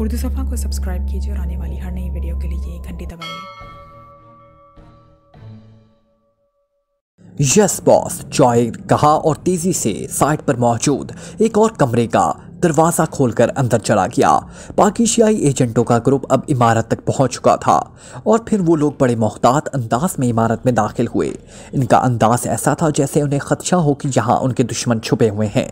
उर्दू सफ़ा को सब्सक्राइब कीजिए और आने वाली हर नई वीडियो के लिए घंटी दबाइए यस बॉस जॉय कहा और तेजी से साइट पर मौजूद एक और कमरे का दरवाज़ा खोलकर अंदर चला गया बाकी एजेंटों का ग्रुप अब इमारत तक पहुंच चुका था और फिर वो लोग बड़े मोहतात अंदाज में इमारत में दाखिल हुए इनका अंदाज ऐसा था जैसे उन्हें खदशा हो कि यहाँ उनके दुश्मन छुपे हुए हैं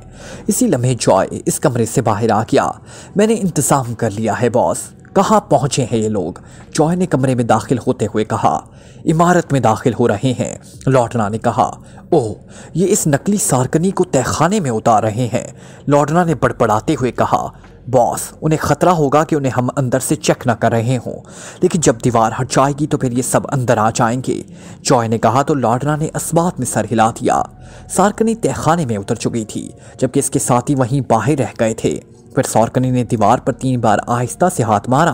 इसी लम्हे जॉय इस कमरे से बाहर आ गया मैंने इंतज़ाम कर लिया है बॉस कहाँ पहुँचे हैं ये लोग जॉय ने कमरे में दाखिल होते हुए कहा इमारत में दाखिल हो रहे हैं लॉर्डना ने कहा ओह ये इस नकली सारकनी को तहखाने में उतार रहे हैं लौटना ने बड़बड़ाते हुए कहा बॉस उन्हें ख़तरा होगा कि उन्हें हम अंदर से चेक ना कर रहे हों लेकिन जब दीवार हट जाएगी तो फिर ये सब अंदर आ जाएंगे जॉय ने कहा तो लॉर्डना ने असबात में सर हिला दिया सार्कनी तहखाने में उतर चुकी थी जबकि इसके साथी वहीं बाहर रह गए थे फिर सौरकनी ने दीवार पर तीन बार आहिस्ता से हाथ मारा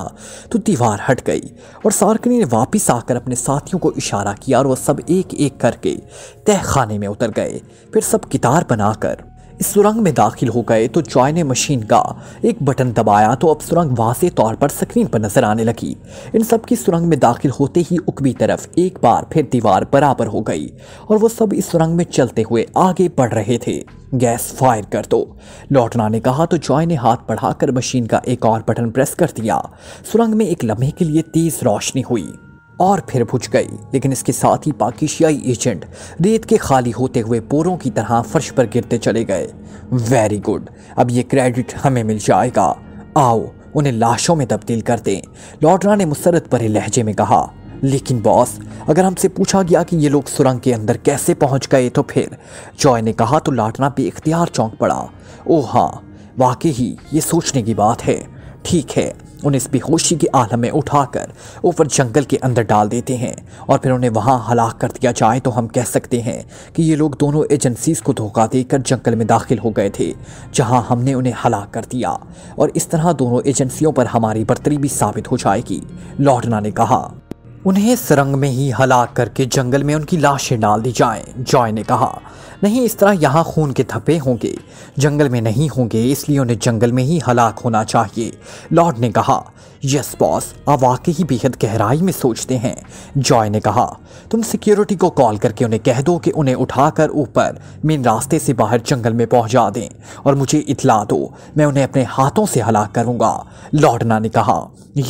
तो दीवार हट गई और सौरकनी ने वापस आकर अपने साथियों को इशारा किया और वह सब एक एक करके तह खाने में उतर गए फिर सब कितार बनाकर इस सुरंग में दाखिल हो गए तो जॉय ने मशीन का एक बटन दबाया तो अब सुरंग वाजे तौर पर स्क्रीन पर नजर आने लगी इन सब की सुरंग में दाखिल होते ही उकबी तरफ एक बार फिर दीवार बराबर हो गई और वो सब इस सुरंग में चलते हुए आगे बढ़ रहे थे गैस फायर कर दो लौटना ने कहा तो जॉय ने हाथ बढ़ाकर मशीन का एक और बटन प्रेस कर दिया सुरंग में एक लम्हे के लिए तेज रोशनी हुई और फिर बुझ गई लेकिन इसके साथ ही पाकिशियाई एजेंट रेत के खाली होते हुए पोरों की तरह फर्श पर गिरते चले गए वेरी गुड अब ये क्रेडिट हमें मिल जाएगा आओ उन्हें लाशों में तब्दील कर दें लॉड्रा ने मुसरत भरे लहजे में कहा लेकिन बॉस अगर हमसे पूछा गया कि ये लोग सुरंग के अंदर कैसे पहुंच गए तो फिर जॉय ने कहा तो लाटना इख्तियार चौंक पड़ा ओह हाँ वाकई ही ये सोचने की बात है ठीक है उन्हें इस बेहोशी के आलम में उठाकर ऊपर जंगल के अंदर डाल देते हैं और फिर उन्हें वहाँ हलाक कर दिया जाए तो हम कह सकते हैं कि ये लोग दोनों एजेंसीज को धोखा देकर जंगल में दाखिल हो गए थे जहाँ हमने उन्हें हलाक कर दिया और इस तरह दोनों एजेंसियों पर हमारी बर्तरी भी साबित हो जाएगी लॉर्डना ने कहा उन्हें सुरंग में ही हलाक करके जंगल में उनकी लाशें डाल दी जाएं। जॉय ने कहा नहीं इस तरह यहाँ खून के थप्पे होंगे जंगल में नहीं होंगे इसलिए उन्हें जंगल में ही हलाक होना चाहिए लॉर्ड ने कहा यस बॉस आप वाकई ही बेहद गहराई में सोचते हैं जॉय ने कहा तुम सिक्योरिटी को कॉल करके उन्हें कह दो कि उन्हें उठाकर ऊपर मेन रास्ते से बाहर जंगल में पहुंचा दें और मुझे इतला दो मैं उन्हें अपने हाथों से हलाक करूंगा लॉर्डना ने कहा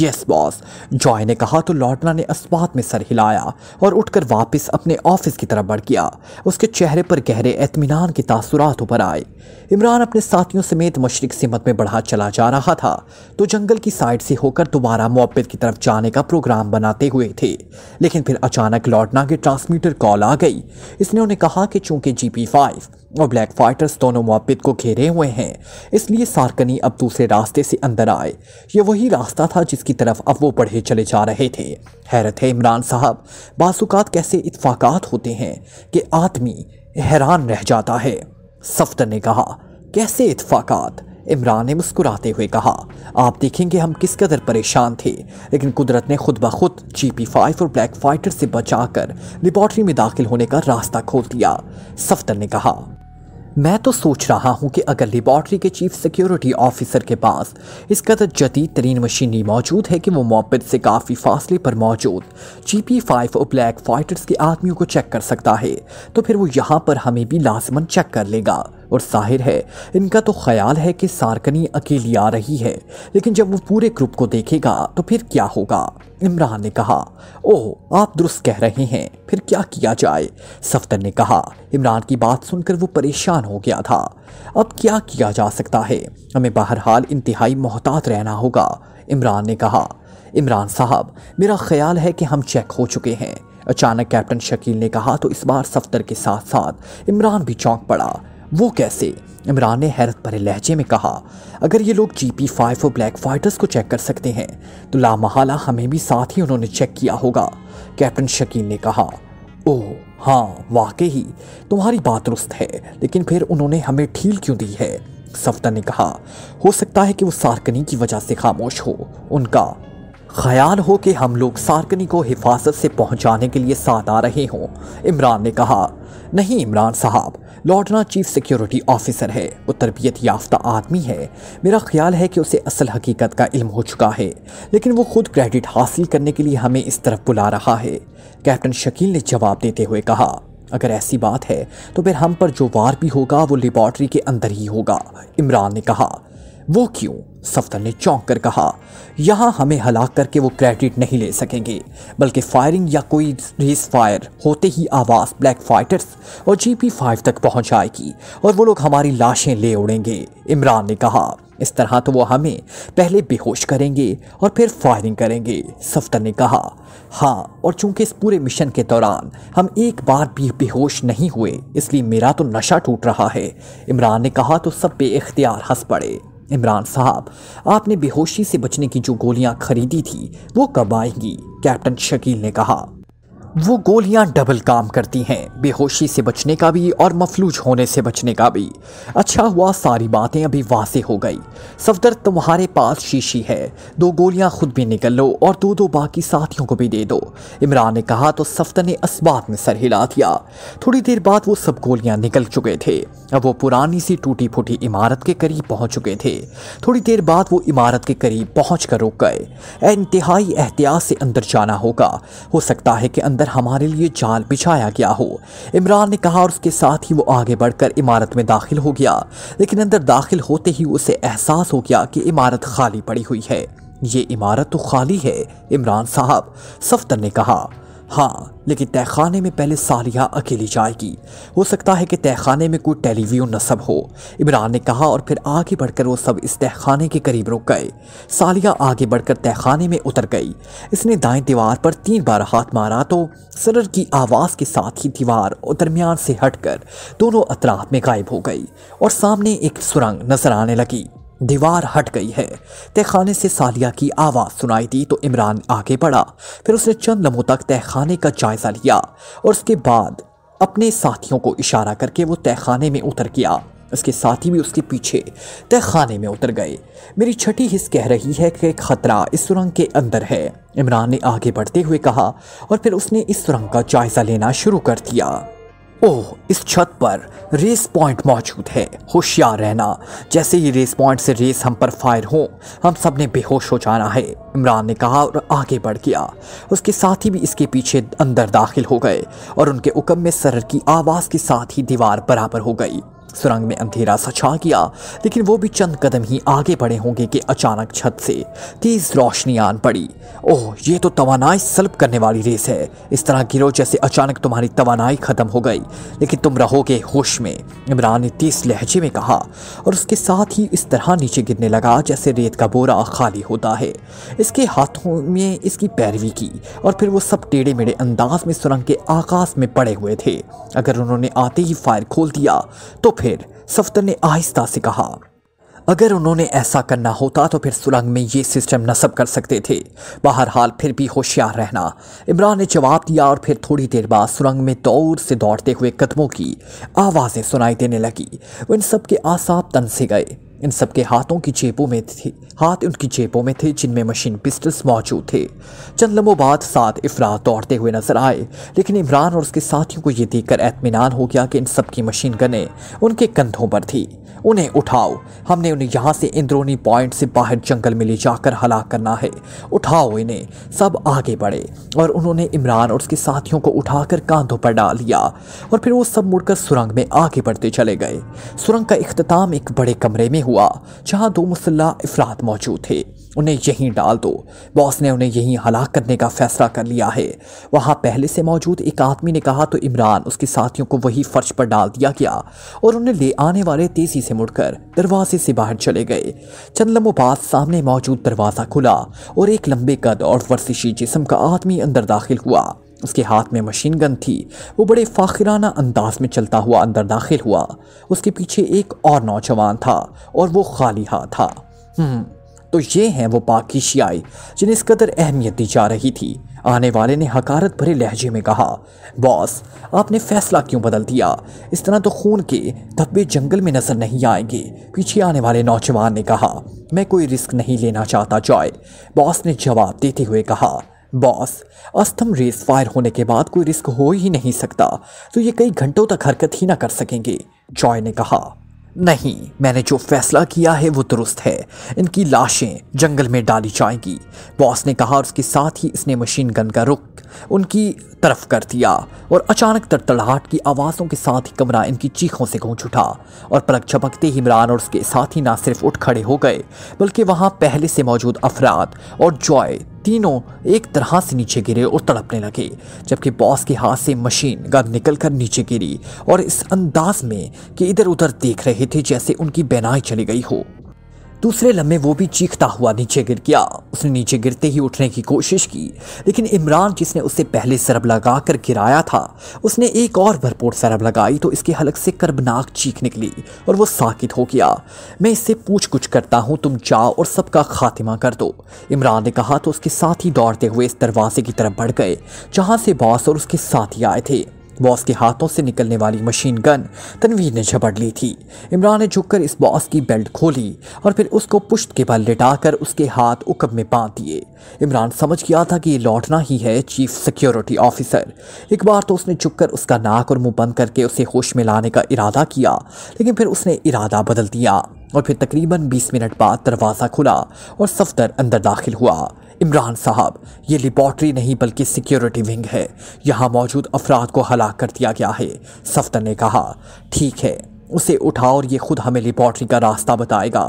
यस बॉस जॉय ने कहा तो लॉर्डना ने अस जज्बात में सर हिलाया और उठकर वापस अपने ऑफिस की तरफ बढ़ गया उसके चेहरे पर गहरे एतमान के तासुरात उभर आए इमरान अपने साथियों समेत मशरक सिमत में बढ़ा चला जा रहा था तो जंगल की साइड से होकर दोबारा मोबित की तरफ जाने का प्रोग्राम बनाते हुए थे लेकिन फिर अचानक लौटना के ट्रांसमीटर कॉल आ गई इसने उन्हें कहा कि चूंकि जी और ब्लैक फाइटर्स दोनों मुआबिद को घेरे हुए हैं इसलिए सारकनी अब दूसरे रास्ते से अंदर आए ये वही रास्ता था जिसकी तरफ अब वो बढ़े चले जा रहे थे हैरत है इमरान साहब बासुकात कैसे इतफाक़ात होते हैं कि आदमी हैरान रह जाता है सफ्तर ने कहा कैसे इतफाक़ात इमरान ने मुस्कुराते हुए कहा आप देखेंगे हम किस कदर परेशान थे लेकिन कुदरत ने खुद ब खुद जी पी फाइव और ब्लैक फाइटर से बचाकर लेबॉर्ट्री में दाखिल होने का रास्ता खोल दिया सफ्तर ने कहा मैं तो सोच रहा हूँ कि अगर लेबॉर्टरी के चीफ सिक्योरिटी ऑफिसर के पास इस कदर जदीद तरीन मशीनरी मौजूद है कि वो मोबिद से काफ़ी फासले पर मौजूद जी पी फाइव और ब्लैक फाइटर्स के आदमियों को चेक कर सकता है तो फिर वो यहाँ पर हमें भी लाजमन चेक कर लेगा और जाहिर है इनका तो ख्याल है कि सारकनी अकेली आ रही है लेकिन जब वो पूरे ग्रुप को देखेगा तो फिर क्या होगा इमरान ने कहा ओह आप दुरुस्त कह रहे हैं फिर क्या किया जाए सफदर ने कहा इमरान की बात सुनकर वो परेशान हो गया था अब क्या किया जा सकता है हमें बहरहाल इंतहाई मोहतात रहना होगा इमरान ने कहा इमरान साहब मेरा ख्याल है कि हम चेक हो चुके हैं अचानक कैप्टन शकील ने कहा तो इस बार सफदर के साथ साथ इमरान भी चौंक पड़ा वो कैसे इमरान ने हैरत भरे लहजे में कहा अगर ये लोग जी पी फाइव और ब्लैक फाइटर्स को चेक कर सकते हैं तो लामहाला हमें भी साथ ही उन्होंने चेक किया होगा कैप्टन शकीन ने कहा ओह हाँ वाकई ही तुम्हारी बात दुरुस्त है लेकिन फिर उन्होंने हमें ठील क्यों दी है सफ्तर ने कहा हो सकता है कि वो सार्कनी की वजह से खामोश हो उनका ख्याल हो कि हम लोग सार्कनी को हिफाजत से पहुंचाने के लिए साथ आ रहे हों इमरान ने कहा नहीं इमरान साहब लॉर्डना चीफ सिक्योरिटी ऑफिसर है वो तरबियत याफ्ता आदमी है मेरा ख्याल है कि उसे असल हकीकत का इल्म हो चुका है लेकिन वो खुद क्रेडिट हासिल करने के लिए हमें इस तरफ बुला रहा है कैप्टन शकील ने जवाब देते हुए कहा अगर ऐसी बात है तो फिर हम पर जो वार भी होगा वो लेबॉर्ट्री के अंदर ही होगा इमरान ने कहा वो क्यों सफदर ने चौंक कर कहा यहाँ हमें हलाक करके वो क्रेडिट नहीं ले सकेंगे बल्कि फायरिंग या कोई रेस फायर होते ही आवाज़ ब्लैक फाइटर्स और जी पी फाइव तक पहुँच आएगी और वो लोग हमारी लाशें ले उड़ेंगे इमरान ने कहा इस तरह तो वो हमें पहले बेहोश करेंगे और फिर फायरिंग करेंगे सफ्तर ने कहा हाँ और चूंकि इस पूरे मिशन के दौरान हम एक बार भी बेहोश नहीं हुए इसलिए मेरा तो नशा टूट रहा है इमरान ने कहा तो सब बे इख्तियार हंस पड़े इमरान साहब आपने बेहोशी से बचने की जो गोलियां खरीदी थी वो कब आएंगी कैप्टन शकील ने कहा वो गोलियां डबल काम करती हैं बेहोशी से बचने का भी और मफलूज होने से बचने का भी अच्छा हुआ सारी बातें अभी वासे हो गई सफदर तुम्हारे पास शीशी है दो गोलियां खुद भी निकल लो और दो दो बाकी साथियों को भी दे दो इमरान ने कहा तो सफदर ने इसबात में सर हिला दिया थोड़ी देर बाद वो सब गोलियां निकल चुके थे अब वो पुरानी सी टूटी फूटी इमारत के करीब पहुंच चुके थे थोड़ी देर बाद वो इमारत के करीब पहुँच कर रुक गए इंतहाई एहतियात से अंदर जाना होगा हो सकता है कि अंदर पर हमारे लिए जाल बिछाया गया हो इमरान ने कहा और उसके साथ ही वो आगे बढ़कर इमारत में दाखिल हो गया लेकिन अंदर दाखिल होते ही उसे एहसास हो गया कि इमारत खाली पड़ी हुई है ये इमारत तो खाली है इमरान साहब सफदर ने कहा हाँ लेकिन तहखाने में पहले सालिया अकेली जाएगी हो सकता है कि तहखाने में कोई टेलीव्यून नस्ब हो इमरान ने कहा और फिर आगे बढ़कर वो सब इस तहखाने के करीब रुक गए सालिया आगे बढ़कर तहखाने में उतर गई इसने दाएं दीवार पर तीन बार हाथ मारा तो सरर की आवाज़ के साथ ही दीवार और दरमियान से हटकर दोनों अतराफ में गायब हो गई और सामने एक सुरंग नजर आने लगी दीवार हट गई है तहखाने से सालिया की आवाज़ सुनाई दी तो इमरान आगे बढ़ा फिर उसने चंद लम्हों तक तहखाने का जायज़ा लिया और उसके बाद अपने साथियों को इशारा करके वो तहखाने में उतर गया उसके साथी भी उसके पीछे तहखाने में उतर गए मेरी छठी हिस्स कह रही है कि खतरा इस सुरंग के अंदर है इमरान ने आगे बढ़ते हुए कहा और फिर उसने इस सुरंग का जायज़ा लेना शुरू कर दिया ओह इस छत पर रेस पॉइंट मौजूद है होशियार रहना जैसे ही रेस पॉइंट से रेस हम पर फायर हो हम सब ने बेहोश हो जाना है इमरान ने कहा और आगे बढ़ गया उसके साथी भी इसके पीछे अंदर दाखिल हो गए और उनके उकम में सरर की आवाज़ के साथ ही दीवार बराबर हो गई सुरंग में अंधेरा सा छा गया लेकिन वो भी चंद कदम ही आगे बढ़े होंगे कि अचानक छत से तेज़ रोशनी आन पड़ी ओह ये तो तोानाई सलब करने वाली रेस है इस तरह गिरो जैसे अचानक तुम्हारी तोानाई ख़त्म हो गई लेकिन तुम रहोगे होश में इमरान ने तेज लहजे में कहा और उसके साथ ही इस तरह नीचे गिरने लगा जैसे रेत का बोरा खाली होता है इसके हाथों में इसकी पैरवी की और फिर वो सब टेढ़े मेढ़े अंदाज में सुरंग के आकाश में पड़े हुए थे अगर उन्होंने आते ही फायर खोल दिया तो फिर फिर सफ्तर ने आहिस्ता से कहा अगर उन्होंने ऐसा करना होता तो फिर सुरंग में ये सिस्टम नस्ब कर सकते थे हाल फिर भी होशियार रहना इमरान ने जवाब दिया और फिर थोड़ी देर बाद सुरंग में दौड़ से दौड़ते हुए कदमों की आवाज़ें सुनाई देने लगी इन सब के आसाब तन से गए इन सबके हाथों की जेबों में थी हाथ उनकी जेबों में थे जिनमें मशीन पिस्टल्स मौजूद थे चंद लम्हों बाद सात अफराद दौड़ते हुए नजर आए लेकिन इमरान और उसके साथियों को ये देखकर एतमान हो गया कि इन सब की मशीन गने उनके कंधों पर थी उन्हें उठाओ हमने उन्हें यहाँ से इंद्रोनी पॉइंट से बाहर जंगल में ले जाकर हलाक करना है उठाओ इन्हें सब आगे बढ़े और उन्होंने इमरान और उसके साथियों को उठाकर कांधों पर डाल लिया और फिर वो सब मुड़कर सुरंग में आगे बढ़ते चले गए सुरंग का अख्ताम एक बड़े कमरे में हुआ जहाँ दो मुसल्ला अफराद मौजूद थे उन्हें यहीं डाल दो बॉस ने उन्हें यहीं हलाक करने का फैसला कर लिया है वहाँ पहले से मौजूद एक आदमी ने कहा तो इमरान उसके साथियों को वही फर्श पर डाल दिया गया और उन्हें ले आने वाले तेज़ी से मुड़कर दरवाजे से बाहर चले गए चंद लम्बों बाद सामने मौजूद दरवाज़ा खुला और एक लंबे कद और वर्षिशी जिसम का आदमी अंदर दाखिल हुआ उसके हाथ में मशीन गन थी वो बड़े फ़ाखिराना अंदाज में चलता हुआ अंदर दाखिल हुआ उसके पीछे एक और नौजवान था और वो खाली हाथ था हम्म, तो ये हैं वो पाकिशियाई शियाई जिन्हें इस कदर अहमियत दी जा रही थी आने वाले ने हकारत भरे लहजे में कहा बॉस आपने फैसला क्यों बदल दिया इस तरह तो खून के धब्बे जंगल में नजर नहीं आएंगे पीछे आने वाले नौजवान ने कहा मैं कोई रिस्क नहीं लेना चाहता जॉय बॉस ने जवाब देते हुए कहा बॉस अस्थम रेस फायर होने के बाद कोई रिस्क हो ही नहीं सकता तो ये कई घंटों तक हरकत ही ना कर सकेंगे जॉय ने कहा नहीं मैंने जो फैसला किया है वो दुरुस्त है इनकी लाशें जंगल में डाली जाएंगी बॉस ने कहा और उसके साथ ही इसने मशीन गन का रुख उनकी तरफ कर दिया और अचानक तड़तड़ाहट की आवाज़ों के साथ ही कमरा इनकी चीखों से गूंज उठा और पलक झपकते ही इमरान और उसके साथ ही ना सिर्फ उठ खड़े हो गए बल्कि वहाँ पहले से मौजूद अफराद और जॉय तीनों एक तरह से नीचे गिरे और तड़पने लगे जबकि बॉस के हाथ से मशीन गन निकल कर नीचे गिरी और इस अंदाज में कि इधर उधर देख रहे थे जैसे उनकी बेनाई चली गई हो दूसरे लम्हे वो भी चीखता हुआ नीचे गिर गया उसने नीचे गिरते ही उठने की कोशिश की लेकिन इमरान जिसने उससे पहले सरब लगा कर गिराया था उसने एक और भरपूर सरब लगाई तो इसके हलक से कर्बनाक चीख निकली और वो साकित हो गया मैं इससे पूछ कुछ करता हूँ तुम जाओ और सबका खात्मा कर दो इमरान ने कहा तो उसके साथ ही दौड़ते हुए इस दरवाजे की तरफ बढ़ गए जहाँ से बॉस और उसके साथी आए थे बॉस के हाथों से निकलने वाली मशीन गन तनवीर ने झपड़ ली थी इमरान ने झुककर इस बॉस की बेल्ट खोली और फिर उसको पुश्त के बल लिटाकर उसके हाथ उकब में बांध दिए इमरान समझ गया था कि ये लौटना ही है चीफ सिक्योरिटी ऑफिसर एक बार तो उसने झुककर उसका नाक और मुंह बंद करके उसे होश में लाने का इरादा किया लेकिन फिर उसने इरादा बदल दिया और फिर तकरीबन 20 मिनट बाद दरवाज़ा खुला और सफदर अंदर दाखिल हुआ इमरान साहब ये लेबॉर्ट्री नहीं बल्कि सिक्योरिटी विंग है यहाँ मौजूद अफराद को हलाक कर दिया गया है सफ्तर ने कहा ठीक है उसे उठाओ और ये खुद हमें लेबॉर्ट्री का रास्ता बताएगा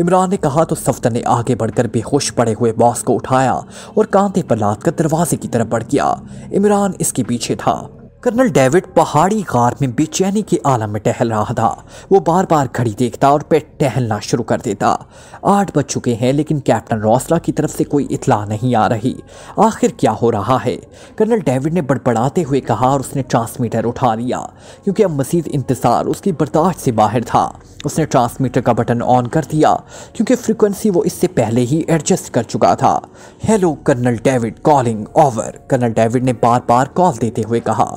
इमरान ने कहा तो सफ्तर ने आगे बढ़कर बेहोश पड़े हुए बॉस को उठाया और कांधे पर लाद कर दरवाजे की तरफ बढ़ गया इमरान इसके पीछे था कर्नल डेविड पहाड़ी गार में बेचैनी के आलम में टहल रहा था वो बार बार घड़ी देखता और पेट टहलना शुरू कर देता आठ बज चुके हैं लेकिन कैप्टन रौसला की तरफ से कोई इतला नहीं आ रही आखिर क्या हो रहा है कर्नल डेविड ने बड़बड़ाते हुए कहा और उसने ट्रांसमीटर उठा लिया क्योंकि अब मजीद इंतज़ार उसकी बर्दाश्त से बाहर था उसने ट्रांसमीटर का बटन ऑन कर दिया क्योंकि फ्रिक्वेंसी वो इससे पहले ही एडजस्ट कर चुका था hello colonel David calling over colonel David ने बार बार कॉल देते हुए कहा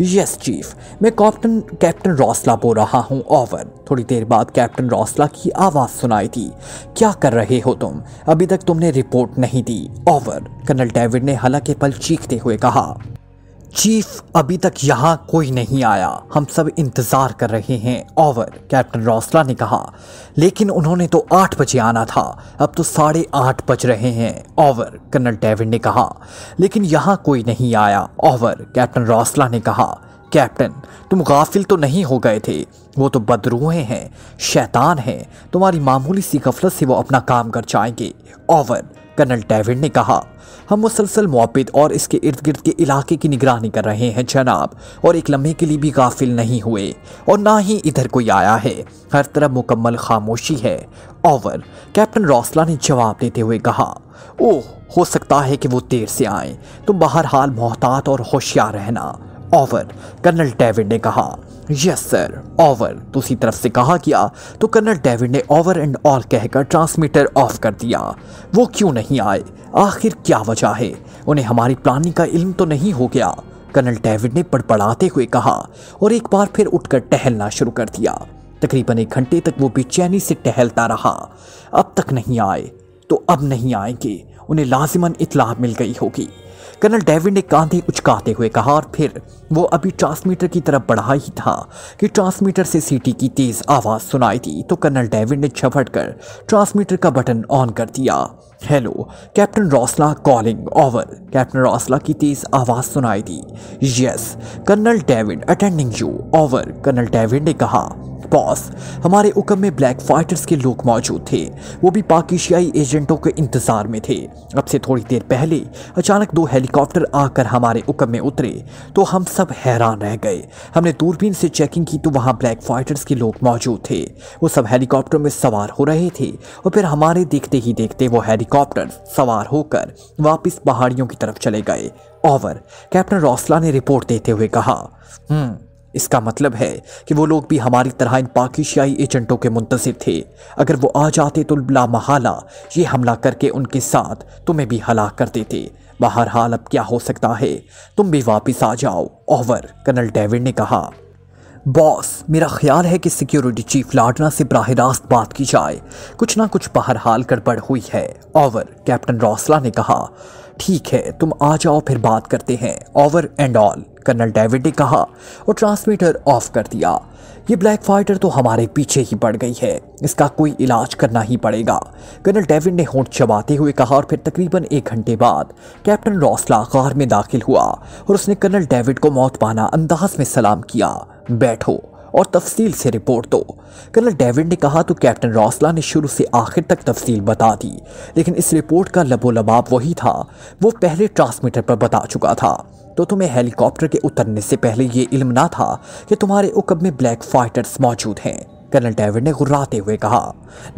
यस चीफ मैं कॉप्टन कैप्टन रौसला बोल रहा हूँ ओवर थोड़ी देर बाद कैप्टन रौसला की आवाज़ सुनाई थी क्या कर रहे हो तुम अभी तक तुमने रिपोर्ट नहीं दी ओवर कर्नल डेविड ने हालांकि पल चीखते हुए कहा चीफ अभी तक यहाँ कोई नहीं आया हम सब इंतजार कर रहे हैं ओवर कैप्टन रौसला ने कहा लेकिन उन्होंने तो आठ बजे आना था अब तो साढ़े आठ बज रहे हैं ओवर कर्नल डेविड ने कहा लेकिन यहाँ कोई नहीं आया ओवर कैप्टन रौसला ने कहा कैप्टन तुम गाफिल तो नहीं हो गए थे वो तो बदरूहें हैं शैतान हैं तुम्हारी मामूली सी गफलत से वो अपना काम कर जाएंगे ओवर कर्नल डेविड ने कहा हम मुसलसल मुआबिद और इसके इर्द गिर्द के इलाके की निगरानी कर रहे हैं जनाब और एक लम्हे के लिए भी गाफिल नहीं हुए और ना ही इधर कोई आया है हर तरफ मुकम्मल खामोशी है ओवर कैप्टन रौसला ने जवाब देते हुए कहा ओह हो सकता है कि वो देर से आए तुम बहर हाल मोहतात और होशियार रहना ओवर कर्नल डेविड ने कहा यस सर ओवर दूसरी तरफ से कहा गया तो कर्नल डेविड ने ओवर एंड ऑल कहकर ट्रांसमीटर ऑफ कर दिया वो क्यों नहीं आए आखिर क्या वजह है उन्हें हमारी प्लानिंग का इल्म तो नहीं हो गया कर्नल डेविड ने पड़पड़ाते हुए कहा और एक बार फिर उठकर टहलना शुरू कर दिया तकरीबन एक घंटे तक वो बेचैनी से टहलता रहा अब तक नहीं आए तो अब नहीं आएंगे उन्हें लाजिमन इतला मिल गई होगी कर्नल डेविड ने कांधे उचकाते हुए कहा और फिर वो अभी ट्रांसमीटर की तरफ बढ़ा ही था कि ट्रांसमीटर से सीटी की तेज़ आवाज़ सुनाई थी तो कर्नल डेविड ने झपट कर ट्रांसमीटर का बटन ऑन कर दिया hello captain Rosla calling over captain Rosla की तेज़ आवाज़ सुनाई दी yes colonel David attending you over colonel David ने कहा बॉस हमारे हुक्म में ब्लैक फाइटर्स के लोग मौजूद थे वो भी पाकिशियाई एजेंटों के इंतज़ार में थे अब से थोड़ी देर पहले अचानक दो हेलीकॉप्टर आकर हमारे हुक्म में उतरे तो हम सब हैरान रह गए हमने दूरबीन से चेकिंग की तो वहाँ ब्लैक फाइटर्स के लोग मौजूद थे वो सब हेलीकॉप्टर में सवार हो रहे थे और फिर हमारे देखते ही देखते वो हेली हेलीकॉप्टर सवार होकर वापस पहाड़ियों की तरफ चले गए ओवर कैप्टन रोसला ने रिपोर्ट देते हुए कहा हम्म, इसका मतलब है कि वो लोग भी हमारी तरह इन पाकिशियाई एजेंटों के मुंतजर थे अगर वो आ जाते तो लामहाला ये हमला करके उनके साथ तुम्हें भी हलाक कर देते बहरहाल अब क्या हो सकता है तुम भी वापस आ जाओ ओवर कर्नल डेविड ने कहा बॉस मेरा ख्याल है कि सिक्योरिटी चीफ लाडना से बरह रास्त बात की जाए कुछ ना कुछ बाहर हाल गड़बड़ हुई है ओवर कैप्टन रौसला ने कहा ठीक है तुम आ जाओ फिर बात करते हैं over and all colonel David ने कहा और ट्रांसमीटर ऑफ कर दिया ये ब्लैक फाइटर तो हमारे पीछे ही पड़ गई है इसका कोई इलाज करना ही पड़ेगा कर्नल डेविड ने होंठ चबाते हुए कहा और फिर तकरीबन एक घंटे बाद कैप्टन रौसला कार में दाखिल हुआ और उसने कर्नल डेविड को मौत पाना अंदाज में सलाम किया बैठो और तफसील से रिपोर्ट दो कर्नल डेविड ने कहा तो कैप्टन रॉसला ने शुरू से आखिर तक तफसील बता दी लेकिन इस रिपोर्ट का लबोलबाब वही था वो पहले ट्रांसमीटर पर बता चुका था तो तुम्हें हेलीकॉप्टर के उतरने से पहले ये इल्म ना था कि तुम्हारे उकब में ब्लैक फाइटर्स मौजूद हैं कर्नल डेविड ने गुर्राते हुए कहा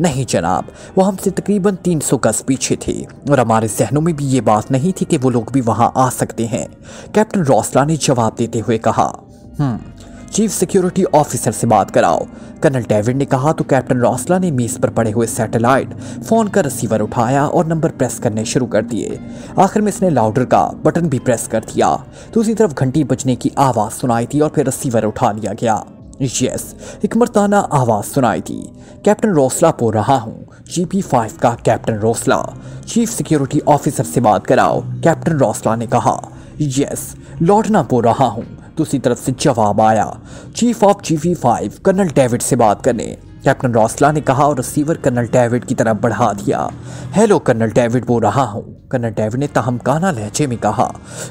नहीं जनाब वो हमसे तकरीबन 300 गज पीछे थे और हमारे जहनों में भी ये बात नहीं थी कि वो लोग भी वहाँ आ सकते हैं कैप्टन रॉसला ने जवाब देते हुए कहा हम्म चीफ सिक्योरिटी ऑफिसर से बात कराओ कर्नल डेविड ने कहा तो कैप्टन रॉसला ने मेज पर पड़े हुए सैटेलाइट फोन का रिसीवर उठाया और नंबर प्रेस करने शुरू कर दिए आखिर में इसने लाउडर का बटन भी प्रेस कर दिया दूसरी तो तरफ घंटी बजने की आवाज़ सुनाई थी और फिर रिसीवर उठा लिया गया यस एक मरताना आवाज़ सुनाई थी कैप्टन रोसला बोल रहा हूँ जी पी फाइव का captain Rosla chief security officer से बात कराओ कैप्टन रोसला ने कहा यस लौटना बोल रहा हूँ दूसरी तरफ से जवाब आया chief of GV five colonel David से बात करने कैप्टन रॉसला ने कहा और रिसीवर कर्नल डेविड की तरफ बढ़ा दिया हेलो कर्नल डेविड बोल रहा हूँ कर्नल डेविड ने तहमकाना लहजे में कहा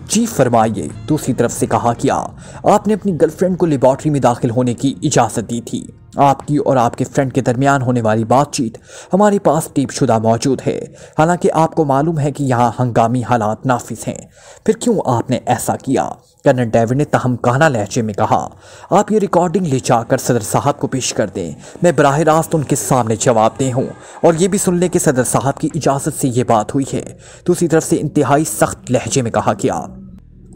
चीफ फरमाइए दूसरी तो तरफ से कहा क्या हाँ, आपने अपनी गर्लफ्रेंड को लेबॉर्ट्री में दाखिल होने की इजाज़त दी थी आपकी और आपके फ्रेंड के दरमियान होने वाली बातचीत हमारे पास टीप शुदा मौजूद है हालांकि आपको मालूम है कि यहाँ हंगामी हालात नाफिस हैं फिर क्यों आपने ऐसा किया कर्नल डेविड ने तहम काना लहजे में कहा आप ये रिकॉर्डिंग ले जाकर सदर साहब को पेश कर दें मैं बरह रास्त उनके सामने जवाब दे हूँ और ये भी सुन लें कि सदर साहब की इजाज़त से ये बात हुई है दूसरी तरफ से इंतहाई सख्त लहजे में कहा गया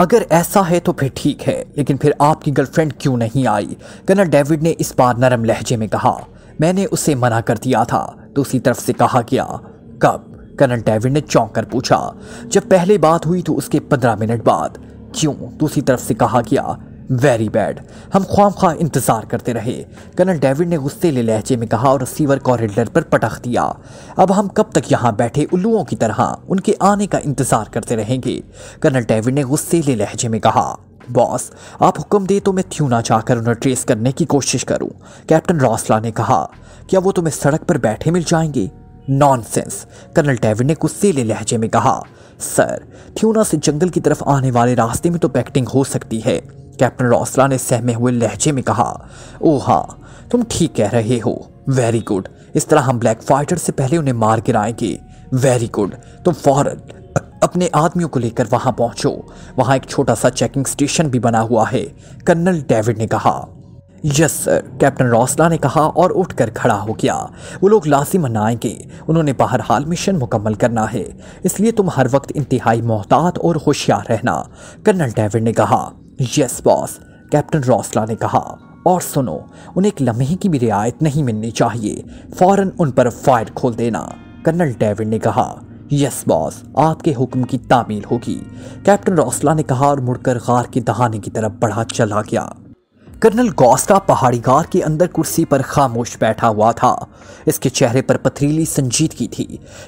अगर ऐसा है तो फिर ठीक है लेकिन फिर आपकी गर्लफ्रेंड क्यों नहीं आई कर्नल डेविड ने इस बार नरम लहजे में कहा मैंने उसे मना कर दिया था दूसरी तो तरफ से कहा गया कब कर्नल डेविड ने चौंक कर पूछा जब पहले बात हुई तो उसके पंद्रह मिनट बाद क्यों दूसरी तो तरफ से कहा गया वेरी बैड हम ख्वाम खा इंतज़ार करते रहे कर्नल डेविड ने गुस्से ले लहजे में कहा और रिसीवर कॉरिडोर पर पटख दिया अब हम कब तक यहाँ बैठे उल्लुओं की तरह उनके आने का इंतज़ार करते रहेंगे कर्नल डेविड ने गुस्से ले लहजे में कहा बॉस आप हुक्म दे तो मैं क्यों ना जाकर उन्हें ट्रेस करने की कोशिश करूं कैप्टन रॉसला ने कहा क्या वो तुम्हें सड़क पर बैठे मिल जाएंगे नॉनसेंस कर्नल डेविड ने गुस्से ले लहजे में कहा सर थ्यूना से जंगल की तरफ आने वाले रास्ते में तो पैक्टिंग हो सकती है कैप्टन रौसला ने सहमे हुए लहजे में कहा ओह हाँ तुम ठीक कह रहे हो वेरी गुड इस तरह हम ब्लैक फाइटर से पहले उन्हें मार गिराएंगे वेरी गुड तुम फौरन अपने आदमियों को लेकर वहां पहुंचो वहां एक छोटा सा चेकिंग स्टेशन भी बना हुआ है कर्नल डेविड ने कहा यस सर कैप्टन रौसला ने कहा और उठकर खड़ा हो गया वो लोग लाजिमन आएंगे उन्होंने बाहर हाल मिशन मुकम्मल करना है इसलिए तुम हर वक्त इंतहाई मोहतात और होशियार रहना कर्नल डेविड ने कहा यस बॉस कैप्टन रॉसला ने कहा और सुनो उन्हें एक लम्हे की भी रियायत नहीं मिलनी चाहिए फौरन उन पर फायर खोल देना कर्नल डेविड ने कहा यस बॉस आपके हुक्म की तामील होगी कैप्टन रॉसला ने कहा और मुड़कर गार के दहाने की तरफ बढ़ा चला गया कर्नल गौस्टा पहाड़ीगार के अंदर कुर्सी पर खामोश बैठा हुआ था इसके चेहरे पर पथरीली संजीदगी थी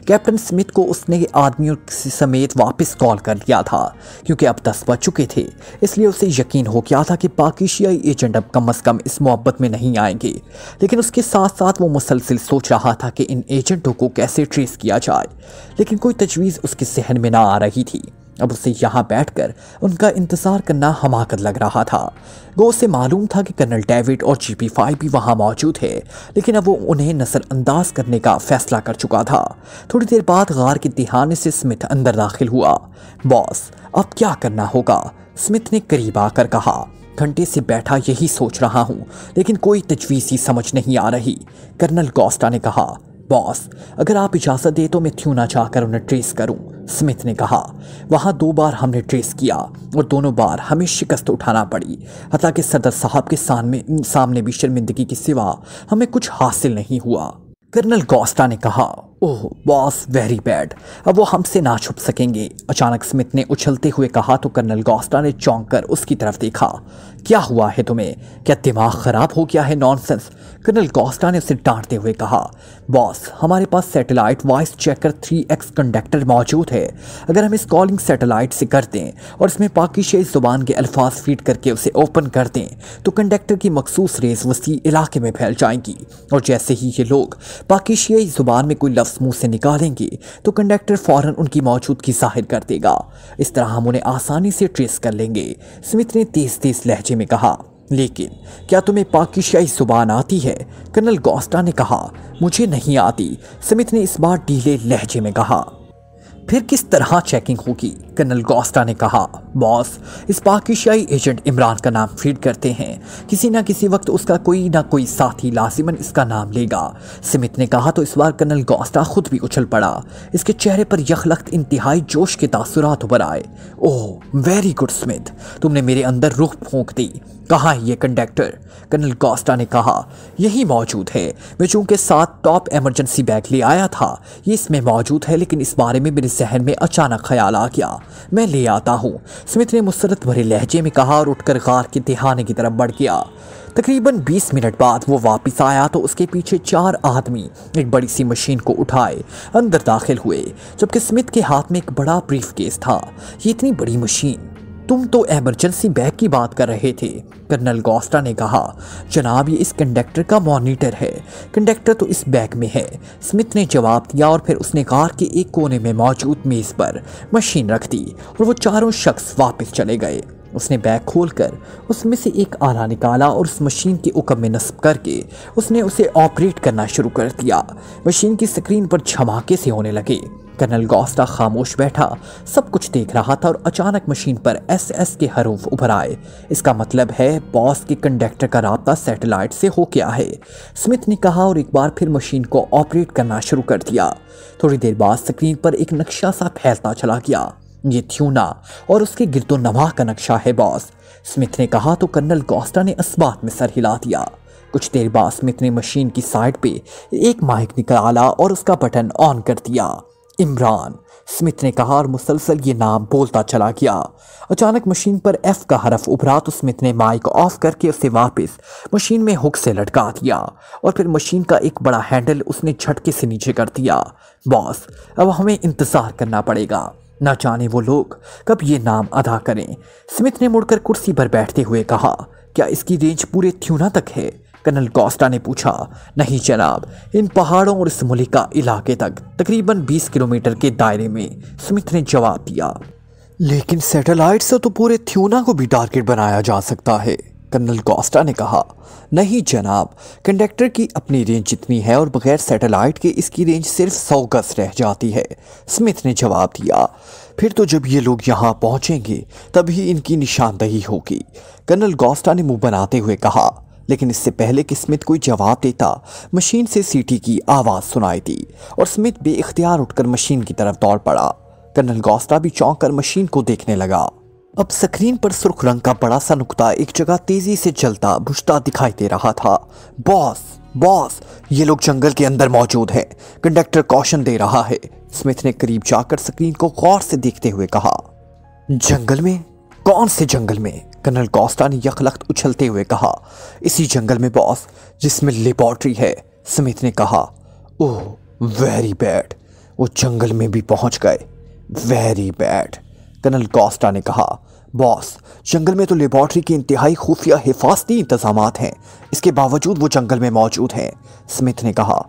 कैप्टन स्मिथ को उसने आदमियों समेत वापस कॉल कर लिया था क्योंकि अब दस बज चुके थे इसलिए उसे यकीन हो गया था कि पाकिशियाई एजेंट अब कम अज़ कम इस मोहब्बत में नहीं आएंगे लेकिन उसके साथ साथ वो मुसलसिल सोच रहा था कि इन एजेंटों को कैसे ट्रेस किया जाए लेकिन कोई तजवीज़ उसके जहन में ना आ रही थी अब उसे यहाँ बैठकर उनका इंतज़ार करना हमाकत लग रहा था गो उसे मालूम था कि कर्नल डेविड और जी पी फाइव भी वहाँ मौजूद है लेकिन अब वो उन्हें नज़रअंदाज करने का फैसला कर चुका था थोड़ी देर बाद गार के दिहाने से स्मिथ अंदर दाखिल हुआ बॉस अब क्या करना होगा स्मिथ ने करीब आकर कहा घंटे से बैठा यही सोच रहा हूँ लेकिन कोई तजवीज़ ही समझ नहीं आ रही कर्नल गोस्टा ने कहा बॉस अगर आप इजाज़त दें तो मैं क्यों ना चाहकर उन्हें ट्रेस करूं स्मिथ ने कहा वहां दो बार हमने ट्रेस किया और दोनों बार हमें शिकस्त उठाना पड़ी हालांकि सदर साहब के सामने सामने भी शर्मिंदगी के सिवा हमें कुछ हासिल नहीं हुआ कर्नल गौस्टा ने कहा ओह बॉस वेरी बैड अब वो हमसे ना छुप सकेंगे अचानक स्मिथ ने उछलते हुए कहा तो कर्नल गौस्टा ने चौंक कर उसकी तरफ देखा क्या हुआ है तुम्हें क्या दिमाग ख़राब हो गया है नॉनसेंस कर्नल कॉस्टा ने उसे डांटते हुए कहा बॉस हमारे पास satellite voice checker three X conductor मौजूद है अगर हम इस कॉलिंग सैटेलाइट से कर दें और इसमें पाकिशे ज़ुबान के अल्फाज फीड करके उसे ओपन कर दें तो कंडक्टर की मखसूस रेस वसी इलाके में फैल जाएंगी और जैसे ही ये लोग पाकिशियाई ज़ुबान में कोई लफ्ज़ मुँह से निकालेंगे तो कंडक्टर फ़ौर उनकी मौजूदगी जाहिर कर देगा इस तरह हम उन्हें आसानी से ट्रेस कर लेंगे स्मिथ ने तेज़ तेज़ लहजे लहजे में कहा लेकिन क्या तुम्हें पाकिशियाई जुबान आती है कर्नल गोस्टा ने कहा मुझे नहीं आती समित ने इस बार ढीले लहजे में कहा फिर किस तरह चेकिंग होगी कर्नल गोस्टा ने कहा बॉस इस पाकिस्तानी एजेंट इमरान का नाम फीड करते हैं किसी ना किसी वक्त उसका कोई ना कोई साथी लाजिमन इसका नाम लेगा सिमित ने कहा तो इस बार कर्नल गोस्टा खुद भी उछल पड़ा इसके चेहरे पर यखलख्त इंतहाई जोश के तासुरात उभर आए ओह वेरी गुड स्मिथ तुमने मेरे अंदर रुख फूक दी कहा है ये कंडक्टर कर्नल गोस्टा ने कहा यही मौजूद है मैं चूंकि साथ टॉप एमरजेंसी बैग ले आया था ये इसमें मौजूद है लेकिन इस बारे में मेरे जहन में अचानक ख्याल आ गया मैं ले आता हूँ स्मिथ ने मुसरत भरे लहजे में कहा और उठकर गार के दिहाने की तरफ बढ़ गया तकरीबन 20 मिनट बाद वो वापस आया तो उसके पीछे चार आदमी एक बड़ी सी मशीन को उठाए अंदर दाखिल हुए जबकि स्मिथ के हाथ में एक बड़ा ब्रीफ केस था ये इतनी बड़ी मशीन तुम तो एमरजेंसी बैग की बात कर रहे थे कर्नल गोस्टा ने कहा जनाब ये इस कंडक्टर का मॉनिटर है कंडक्टर तो इस बैग में है स्मिथ ने जवाब दिया और फिर उसने कार के एक कोने में मौजूद मेज़ पर मशीन रख दी और वो चारों शख्स वापस चले गए उसने बैग खोलकर उसमें से एक आला निकाला और उस मशीन के उकम में नस्ब करके उसने उसे ऑपरेट करना शुरू कर दिया मशीन की स्क्रीन पर झमाके से होने लगे कर्नल गौस्टा खामोश बैठा सब कुछ देख रहा था और अचानक मशीन पर एस एस के हरूफ उभर आए इसका मतलब है बॉस के कंडक्टर का रबता सेटेलाइट से हो गया है स्मिथ ने कहा और एक बार फिर मशीन को ऑपरेट करना शुरू कर दिया थोड़ी देर बाद स्क्रीन पर एक नक्शा सा फैलता चला गया ये थ्यूना और उसके गिरदो नवाह का नक्शा है बॉस स्मिथ ने कहा तो कर्नल गोस्टा ने इस बात में सर हिला दिया कुछ देर बाद स्मिथ ने मशीन की साइड पे एक माइक निकाला और उसका बटन ऑन कर दिया इमरान स्मिथ ने कहा और मुसलसल ये नाम बोलता चला गया अचानक मशीन पर एफ का हरफ उभरा तो स्मिथ ने माइक ऑफ करके उसे वापस मशीन में हुक से लटका दिया और फिर मशीन का एक बड़ा हैंडल उसने झटके से नीचे कर दिया बॉस अब हमें इंतज़ार करना पड़ेगा ना जाने वो लोग कब ये नाम अदा करें स्मिथ ने मुड़कर कुर्सी पर बैठते हुए कहा क्या इसकी रेंज पूरे थ्यूना तक है कर्नल कॉस्टा ने पूछा नहीं जनाब इन पहाड़ों और इस मलिका इलाके तक तकरीबन 20 किलोमीटर के दायरे में स्मिथ ने जवाब दिया लेकिन सैटेलाइट से तो पूरे थ्यूना को भी टारगेट बनाया जा सकता है कर्नल कॉस्टा ने कहा नहीं जनाब कंडक्टर की अपनी रेंज जितनी है और बगैर सैटेलाइट के इसकी रेंज सिर्फ सौ गज रह जाती है स्मिथ ने जवाब दिया फिर तो जब ये लोग यहाँ पहुँचेंगे तभी इनकी निशानदही होगी कर्नल गोस्टा ने मुंह बनाते हुए कहा लेकिन इससे पहले कि स्मिथ कोई जवाब देता मशीन से सीटी की आवाज़ सुनाई दी और स्मिथ बेख्तियार उठकर मशीन की तरफ दौड़ पड़ा कर्नल गोस्टा भी चौंक कर मशीन को देखने लगा अब स्क्रीन पर सुर्ख रंग का बड़ा सा नुकता एक जगह तेजी से चलता बुझता दिखाई दे रहा था बॉस बॉस ये लोग जंगल के अंदर मौजूद हैं कंडक्टर कौशन दे रहा है स्मिथ ने करीब जाकर स्क्रीन को गौर से देखते हुए कहा जंगल में कौन से जंगल में कर्नल कॉस्टा ने यखलख्त उछलते हुए कहा इसी जंगल में बॉस जिसमें लेबॉर्ट्री है स्मिथ ने कहा ओह वेरी बैड वो जंगल में भी पहुंच गए वेरी बैड कर्नल कॉस्टा ने कहा बॉस जंगल में तो लेबॉर्ट्री के इंतहाई खुफिया हिफाजती इंतजाम हैं इसके बावजूद वो जंगल में मौजूद हैं स्मिथ ने कहा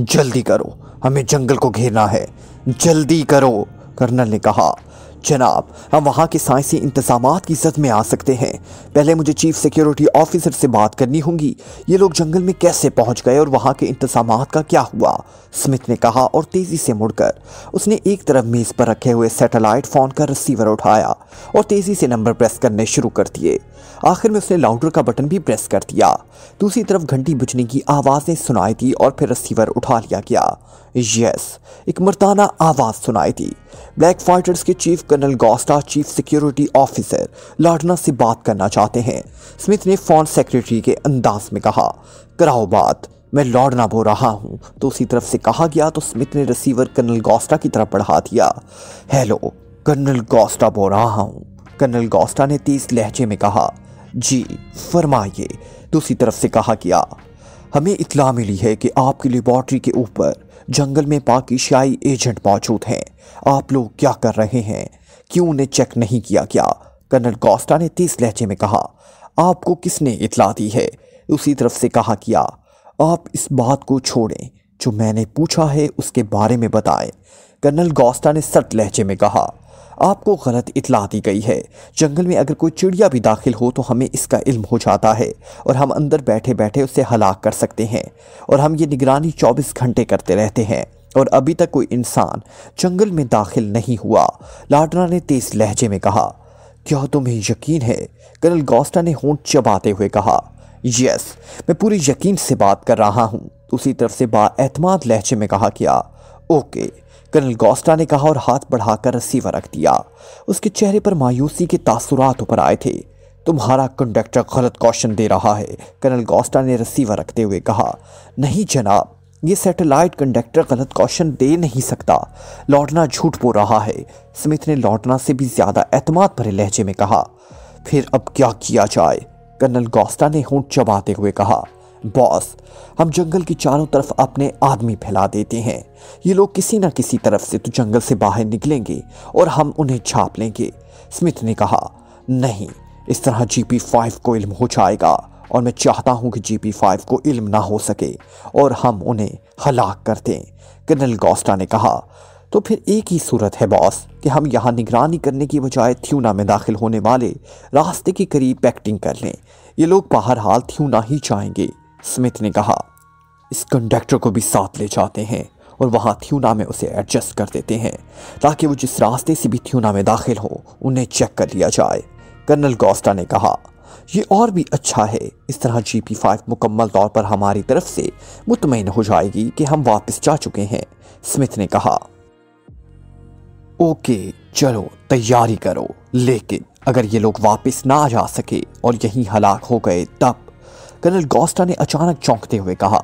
जल्दी करो हमें जंगल को घेरना है जल्दी करो कर्नल ने कहा जनाब हम वहाँ के साइंसी इंतजाम की जद में आ सकते हैं पहले मुझे चीफ सिक्योरिटी ऑफिसर से बात करनी होगी ये लोग जंगल में कैसे पहुँच गए और वहाँ के इंतजाम का क्या हुआ स्मिथ ने कहा और तेज़ी से मुड़कर उसने एक तरफ मेज़ पर रखे हुए सेटेलाइट फ़ोन का रिसीवर उठाया और तेज़ी से नंबर प्रेस करने शुरू कर दिए आखिर में उसने लाउडर का बटन भी प्रेस कर दिया दूसरी तरफ घंटी बुझने की आवाज़ें सुनाई दी और फिर रिसीवर उठा लिया गया यस एक मर्दाना आवाज़ सुनाई थी ब्लैक फाइटर्स के chief colonel Gosta chief security officer Ladna से बात करना चाहते हैं स्मिथ ने फोन सेक्रेटरी के अंदाज में कहा कराओ बात मैं लौड़ना बो रहा हूँ तो उसी तरफ से कहा गया तो स्मिथ ने रिसीवर कर्नल गोस्टा की तरफ बढ़ा दिया हेलो कर्नल गोस्टा बो रहा हूँ कर्नल गोस्टा ने तेज लहजे में कहा जी फरमाइए दूसरी तो तरफ से कहा गया हमें इतला मिली है कि आपकी लेबॉर्ट्री के ऊपर जंगल में पाकिशियाई एजेंट मौजूद हैं आप लोग क्या कर रहे हैं क्यों उन्हें चेक नहीं किया गया कर्नल कोस्टा ने तीस लहजे में कहा आपको किसने इतला दी है उसी तरफ से कहा किया आप इस बात को छोड़ें जो मैंने पूछा है उसके बारे में बताएं कर्नल गोस्टा ने सट लहजे में कहा आपको गलत इतला दी गई है जंगल में अगर कोई चिड़िया भी दाखिल हो तो हमें इसका इल्म हो जाता है और हम अंदर बैठे बैठे उसे हलाक कर सकते हैं और हम ये निगरानी चौबीस घंटे करते रहते हैं और अभी तक कोई इंसान जंगल में दाखिल नहीं हुआ लाडरा ने तेज लहजे में कहा क्या तुम्हें यकीन है कर्नल गौस्टा ने होंठ चबाते हुए कहा यस मैं पूरे यकीन से बात कर रहा हूँ उसी तरफ से बातमाद लहजे में कहा क्या ओके कर्नल गोस्टा ने कहा और हाथ बढ़ाकर रिसीवर रख दिया उसके चेहरे पर मायूसी के तासुरात ऊपर आए थे तुम्हारा कंडक्टर गलत क्वेश्चन दे रहा है कर्नल गोस्टा ने रिसीवर रखते हुए कहा नहीं जनाब ये सैटेलाइट कंडक्टर गलत क्वेश्चन दे नहीं सकता लौटना झूठ बो रहा है स्मिथ ने लौटना से भी ज़्यादा एतमाद भरे लहजे में कहा फिर अब क्या किया जाए कर्नल गोस्टा ने होंठ चबाते हुए कहा बॉस हम जंगल की चारों तरफ अपने आदमी फैला देते हैं ये लोग किसी ना किसी तरफ से तो जंगल से बाहर निकलेंगे और हम उन्हें छाप लेंगे स्मिथ ने कहा नहीं इस तरह जी पी फाइव को इल्म हो जाएगा और मैं चाहता हूं कि जी पी फाइव को इल्म ना हो सके और हम उन्हें हलाक कर दें कर्नल गोस्टा ने कहा तो फिर एक ही सूरत है बॉस कि हम यहाँ निगरानी करने की बजाय थ्यूना में दाखिल होने वाले रास्ते के करीब एक्टिंग कर लें ये लोग बाहर हाल थ्यूना ही चाहेंगे स्मिथ ने कहा इस कंडक्टर को भी साथ ले जाते हैं और वहाँ थ्यूना में उसे एडजस्ट कर देते हैं ताकि वो जिस रास्ते से भी थ्यूना में दाखिल हो उन्हें चेक कर लिया जाए कर्नल गोस्टा ने कहा ये और भी अच्छा है इस तरह जी पी फाइव मुकम्मल तौर पर हमारी तरफ से मुतमिन हो जाएगी कि हम वापस जा चुके हैं स्मिथ ने कहा ओके चलो तैयारी करो लेकिन अगर ये लोग वापस ना जा सके और यहीं हलाक हो गए तब कर्नल गोस्टा ने अचानक चौंकते हुए कहा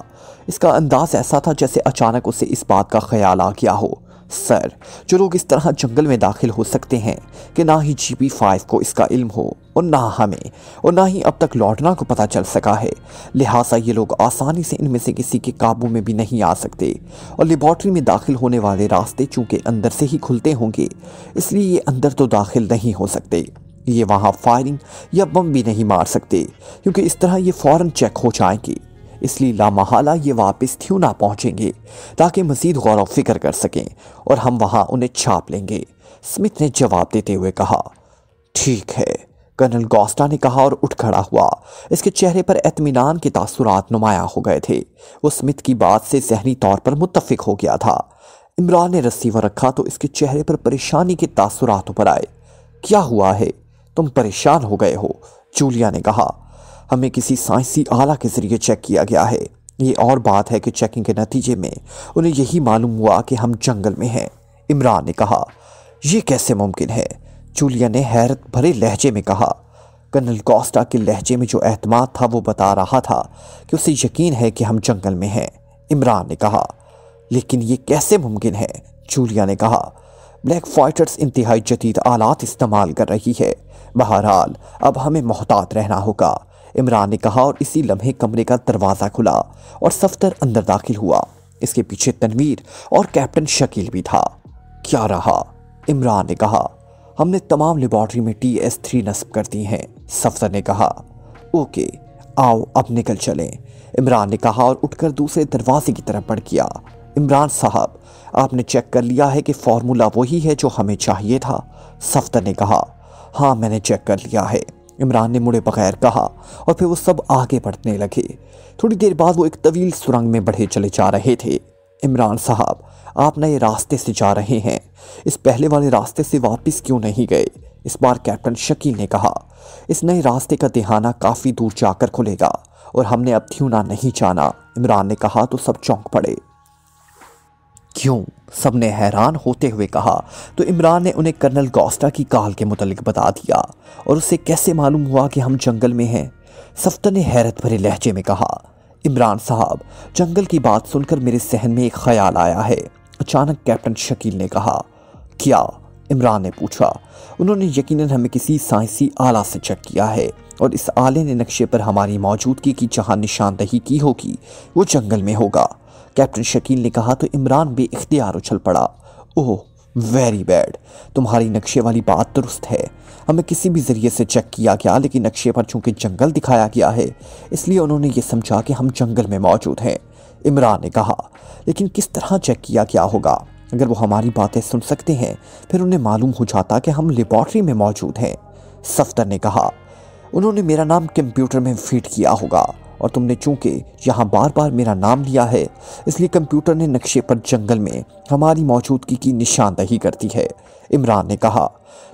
इसका अंदाज ऐसा था जैसे अचानक उसे इस बात का ख्याल आ गया हो सर जो लोग इस तरह जंगल में दाखिल हो सकते हैं कि ना ही जी पी फाइव को इसका इल्म हो और ना हमें और ना ही अब तक लौटना को पता चल सका है लिहाजा ये लोग आसानी से इनमें से किसी के काबू में भी नहीं आ सकते और लेबॉर्ट्री में दाखिल होने वाले रास्ते चूँकि अंदर से ही खुलते होंगे इसलिए ये अंदर तो दाखिल नहीं हो सकते ये वहाँ फायरिंग या बम भी नहीं मार सकते क्योंकि इस तरह ये फ़ौर चेक हो जाएंगे इसलिए लामाला ये वापस ना पहुँचेंगे ताकि मजीद गौर फिक्र कर सकें और हम वहाँ उन्हें छाप लेंगे स्मिथ ने जवाब देते हुए कहा ठीक है कर्नल गोस्टा ने कहा और उठ खड़ा हुआ इसके चेहरे पर एतमीनान के तासुरात नुमाया हो गए थे वो स्मिथ की बात से जहनी तौर पर मुतफिक हो गया था इमरान ने व रखा तो इसके चेहरे पर परेशानी के तासुरात उभर आए क्या हुआ है तुम परेशान हो गए हो जूलिया ने कहा हमें किसी साइंसी आला के जरिए चेक किया गया है ये और बात है कि चेकिंग के नतीजे में उन्हें यही मालूम हुआ कि हम जंगल में हैं इमरान ने कहा यह कैसे मुमकिन है जूलिया ने हैरत भरे लहजे में कहा कर्नल कोस्टा के लहजे में जो अहतमाद था वो बता रहा था कि उसे यकीन है कि हम जंगल में हैं इमरान ने कहा लेकिन ये कैसे मुमकिन है जूलिया ने कहा ब्लैक फाइटर्स इंतहाई जदीद आलात इस्तेमाल कर रही है बहरहाल अब हमें मोहतात रहना होगा इमरान ने कहा और इसी लम्हे कमरे का दरवाज़ा खुला और सफ्तर अंदर दाखिल हुआ इसके पीछे तनवीर और कैप्टन शकील भी था क्या रहा इमरान ने कहा हमने तमाम लेबॉर्ट्री में टी एस थ्री नस्ब कर दी हैं सफ्तर ने कहा ओके आओ अब निकल चलें इमरान ने कहा और उठकर दूसरे दरवाजे की तरफ बढ़ गया इमरान साहब आपने चेक कर लिया है कि फार्मूला वही है जो हमें चाहिए था सफ्तर ने कहा हाँ मैंने चेक कर लिया है इमरान ने मुड़े बगैर कहा और फिर वो सब आगे बढ़ने लगे थोड़ी देर बाद वो एक तवील सुरंग में बढ़े चले जा रहे थे इमरान साहब आप नए रास्ते से जा रहे हैं इस पहले वाले रास्ते से वापस क्यों नहीं गए इस बार कैप्टन शकील ने कहा इस नए रास्ते का दिहाना काफ़ी दूर जाकर खुलेगा और हमने अब थ्यूना नहीं जाना इमरान ने कहा तो सब चौंक पड़े क्यों सबने हैरान होते हुए कहा तो इमरान ने उन्हें कर्नल गौस्टा की काल के मुतलक बता दिया और उसे कैसे मालूम हुआ कि हम जंगल में हैं सफ्तर ने हैरत भरे लहजे में कहा इमरान साहब जंगल की बात सुनकर मेरे सहन में एक ख्याल आया है अचानक कैप्टन शकील ने कहा क्या इमरान ने पूछा उन्होंने यकीनन हमें किसी साइंसी आला से चेक किया है और इस आले ने नक्शे पर हमारी मौजूदगी की जहाँ निशानदही की होगी वो जंगल में होगा कैप्टन शकील ने कहा तो इमरान इख्तियार उछल पड़ा ओह वेरी बैड तुम्हारी नक्शे वाली बात दुरुस्त है हमें किसी भी ज़रिए से चेक किया गया लेकिन नक्शे पर चूंकि जंगल दिखाया गया है इसलिए उन्होंने ये समझा कि हम जंगल में मौजूद हैं इमरान ने कहा लेकिन किस तरह चेक किया गया होगा अगर वो हमारी बातें सुन सकते हैं फिर उन्हें मालूम हो जाता कि हम लेबॉर्ट्री में मौजूद हैं सफ्तर ने कहा उन्होंने मेरा नाम कंप्यूटर में फीड किया होगा और तुमने चूंकि यहाँ बार बार मेरा नाम लिया है इसलिए कंप्यूटर ने नक्शे पर जंगल में हमारी मौजूदगी की निशानदही करती है इमरान ने कहा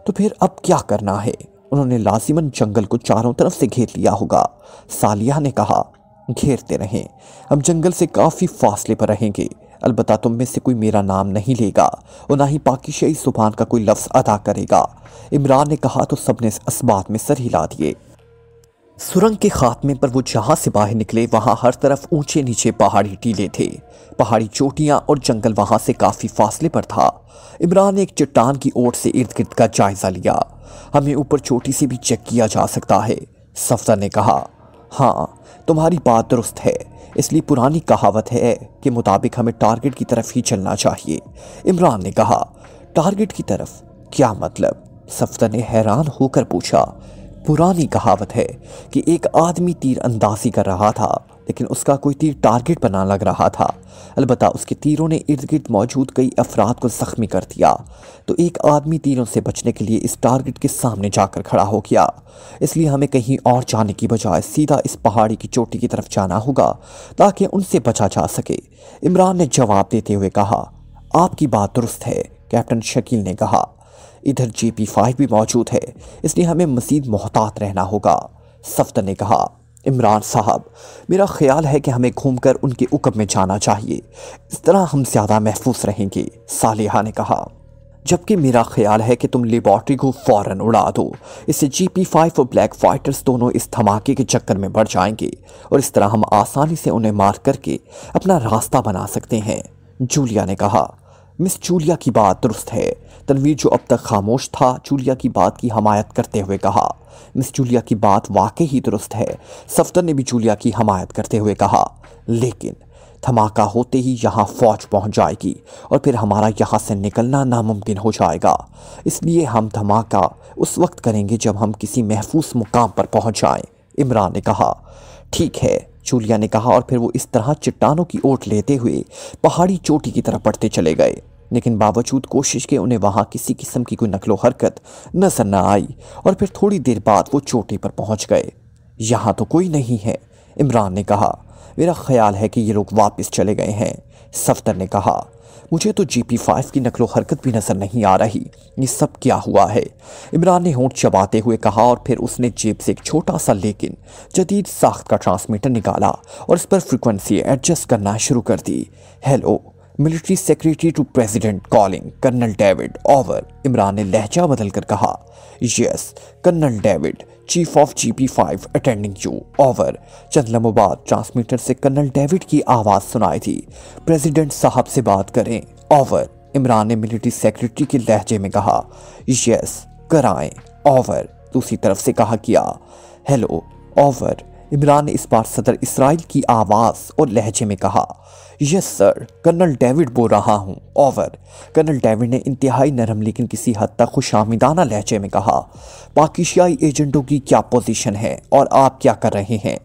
तो फिर अब क्या करना है उन्होंने लाजिमन जंगल को चारों तरफ से घेर लिया होगा सालिया ने कहा घेरते रहें हम जंगल से काफ़ी फासले पर रहेंगे अलबत् तुम में से कोई मेरा नाम नहीं लेगा और ना ही पाकिशाही ज़ुबान का कोई लफ्ज़ अदा करेगा इमरान ने कहा तो सब ने इस बात में सर हिला दिए सुरंग के खात्मे पर वो जहाँ से बाहर निकले वहाँ हर तरफ ऊंचे नीचे पहाड़ी टीले थे पहाड़ी चोटियाँ और जंगल वहाँ से काफ़ी फासले पर था इमरान ने एक चट्टान की ओर से इर्द गिर्द का जायज़ा लिया हमें ऊपर चोटी से भी चेक किया जा सकता है सफदर ने कहा हाँ तुम्हारी बात दुरुस्त है इसलिए पुरानी कहावत है के मुताबिक हमें टारगेट की तरफ ही चलना चाहिए इमरान ने कहा टारगेट की तरफ क्या मतलब सफदर ने हैरान होकर पूछा पुरानी कहावत है कि एक आदमी तीर अंदाजी कर रहा था लेकिन उसका कोई तीर टारगेट बना लग रहा था अलबत् उसके तीरों ने इर्द गिर्द मौजूद कई अफराद को ज़ख्मी कर दिया तो एक आदमी तीरों से बचने के लिए इस टारगेट के सामने जाकर खड़ा हो गया इसलिए हमें कहीं और जाने की बजाय सीधा इस पहाड़ी की चोटी की तरफ जाना होगा ताकि उनसे बचा जा सके इमरान ने जवाब देते हुए कहा आपकी बात दुरुस्त है कैप्टन शकील ने कहा इधर जे पी फाइव भी मौजूद है इसलिए हमें मज़ीद मोहतात रहना होगा सफदर ने कहा इमरान साहब मेरा ख्याल है कि हमें घूमकर उनके उकब में जाना चाहिए इस तरह हम ज़्यादा महफूज रहेंगे सालिहा ने कहा जबकि मेरा ख्याल है कि तुम लेबॉर्ट्री को फौरन उड़ा दो इससे जी पी फाइव और ब्लैक फाइटर्स दोनों इस धमाके के चक्कर में बढ़ जाएंगे और इस तरह हम आसानी से उन्हें मार करके अपना रास्ता बना सकते हैं जूलिया ने कहा मिस जूलिया की बात दुरुस्त है तनवीर जो अब तक खामोश था जूलिया की बात की हमायत करते हुए कहा मिस जूलिया की बात वाकई ही दुरुस्त है सफदर ने भी जूलिया की हमायत करते हुए कहा लेकिन धमाका होते ही यहाँ फौज पहुँच जाएगी और फिर हमारा यहाँ से निकलना नामुमकिन हो जाएगा इसलिए हम धमाका उस वक्त करेंगे जब हम किसी महफूज मुकाम पर पहुँच जाएँ इमरान ने कहा ठीक है जूलिया ने कहा और फिर वो इस तरह चट्टानों की ओट लेते हुए पहाड़ी चोटी की तरफ बढ़ते चले गए लेकिन बावजूद कोशिश के उन्हें वहाँ किसी किस्म की कोई नकलो हरकत नजर न आई और फिर थोड़ी देर बाद वो चोटी पर पहुँच गए यहाँ तो कोई नहीं है इमरान ने कहा मेरा ख्याल है कि ये लोग वापस चले गए हैं सफ्तर ने कहा मुझे तो जी पी फाइव की नकलो हरकत भी नज़र नहीं आ रही ये सब क्या हुआ है इमरान ने होंठ चबाते हुए कहा और फिर उसने जेब से एक छोटा सा लेकिन जदीद साख्त का ट्रांसमीटर निकाला और इस पर फ्रिक्वेंसी एडजस्ट करना शुरू कर दी hello military secretary to president calling colonel David over Imran ने लहजा बदलकर कहा yes colonel David chief of G P five attending you over चंद लम्बाद ट्रांसमीटर से कर्नल डेविड की आवाज़ सुनाई थी प्रेसिडेंट साहब से बात करें ओवर इमरान ने मिलिट्री सेक्रेटरी के लहजे में कहा यस कराएं ओवर दूसरी तरफ से कहा किया हेलो ओवर इमरान ने इस बार सदर इसराइल की आवाज़ और लहजे में कहा यस सर कर्नल डेविड बोल रहा हूँ ओवर कर्नल डेविड ने इंतहाई नरम लेकिन किसी हद तक खुश आमिदाना लहजे में कहा पाकिस्तानी एजेंटों की क्या पोजीशन है और आप क्या कर रहे हैं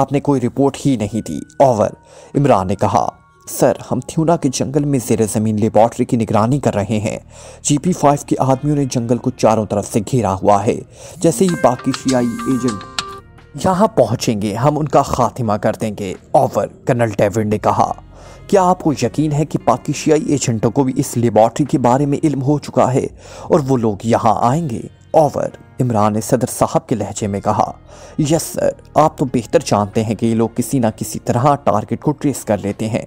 आपने कोई रिपोर्ट ही नहीं दी ओवर इमरान ने कहा सर हम थ्यूना के जंगल में जेर ज़मीन लेबॉर्ट्री की निगरानी कर रहे हैं जी पी फाइव के आदमियों ने जंगल को चारों तरफ से घेरा हुआ है जैसे ही पाकिशियाई एजेंट यहाँ पहुँचेंगे हम उनका खात्मा कर देंगे ओवर कर्नल डेविड ने कहा क्या आपको यकीन है कि पाकिस्तानी एजेंटों को भी इस लेबॉर्ट्री के बारे में इल्म हो चुका है और वो लोग यहाँ आएंगे ओवर इमरान ने सदर साहब के लहजे में कहा यस सर आप तो बेहतर जानते हैं कि ये लोग किसी ना किसी तरह टारगेट को ट्रेस कर लेते हैं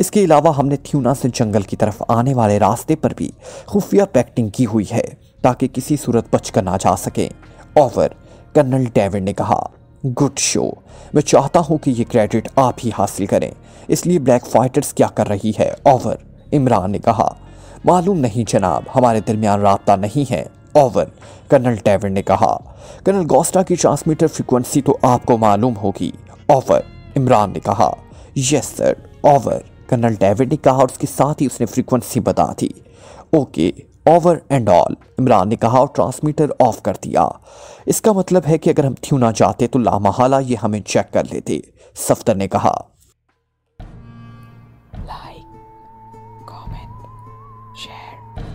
इसके अलावा हमने थ्यूना से जंगल की तरफ आने वाले रास्ते पर भी खुफिया पैक्टिंग की हुई है ताकि किसी सूरत बचकर ना जा सके ओवर कर्नल डेविड ने कहा गुड शो मैं चाहता हूं कि ये क्रेडिट आप ही हासिल करें इसलिए ब्लैक फाइटर्स क्या कर रही है ओवर इमरान ने कहा मालूम नहीं जनाब हमारे दरमियान रबता नहीं है ओवर कर्नल डेविड ने कहा कर्नल गोस्टा की ट्रांसमीटर फ्रिक्वेंसी तो आपको मालूम होगी ओवर इमरान ने कहा yes sir over colonel David ने कहा और उसके साथ ही उसने फ्रिक्वेंसी बता दी okay over and all Imran ने कहा और ट्रांसमीटर ऑफ कर दिया इसका मतलब है कि अगर हम क्यों ना चाहते तो लामहला ये हमें चेक कर लेते सफ्तर ने कहा like comment, share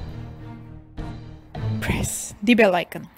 press the bell icon.